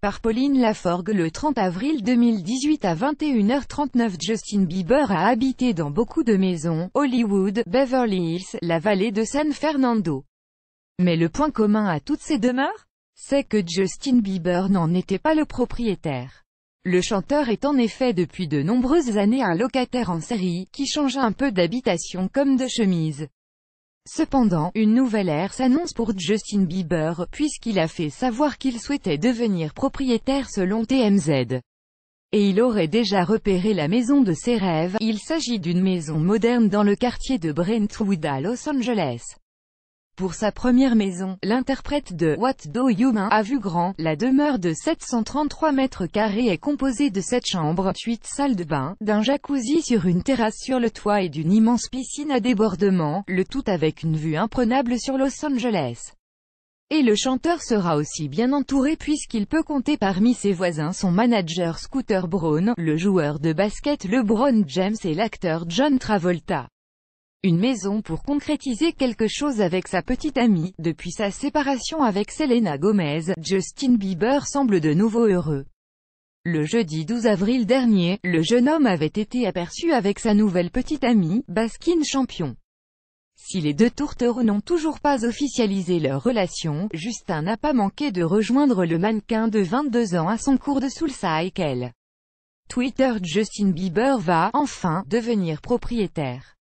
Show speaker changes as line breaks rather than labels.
par Pauline Laforgue le 30 avril 2018 à 21h39 Justin Bieber a habité dans beaucoup de maisons, Hollywood, Beverly Hills, la vallée de San Fernando. Mais le point commun à toutes ces demeures C'est que Justin Bieber n'en était pas le propriétaire. Le chanteur est en effet depuis de nombreuses années un locataire en série, qui change un peu d'habitation comme de chemise. Cependant, une nouvelle ère s'annonce pour Justin Bieber, puisqu'il a fait savoir qu'il souhaitait devenir propriétaire selon TMZ. Et il aurait déjà repéré la maison de ses rêves, il s'agit d'une maison moderne dans le quartier de Brentwood à Los Angeles. Pour sa première maison, l'interprète de What Do You Mean a vu grand. La demeure de 733 mètres carrés est composée de 7 chambres, 8 salles de bain, d'un jacuzzi sur une terrasse sur le toit et d'une immense piscine à débordement, le tout avec une vue imprenable sur Los Angeles. Et le chanteur sera aussi bien entouré puisqu'il peut compter parmi ses voisins son manager Scooter Braun, le joueur de basket LeBron James et l'acteur John Travolta. Une maison pour concrétiser quelque chose avec sa petite amie. Depuis sa séparation avec Selena Gomez, Justin Bieber semble de nouveau heureux. Le jeudi 12 avril dernier, le jeune homme avait été aperçu avec sa nouvelle petite amie, Baskin Champion. Si les deux tourtereaux n'ont toujours pas officialisé leur relation, Justin n'a pas manqué de rejoindre le mannequin de 22 ans à son cours de Soulcycle. Twitter Justin Bieber va, enfin, devenir propriétaire.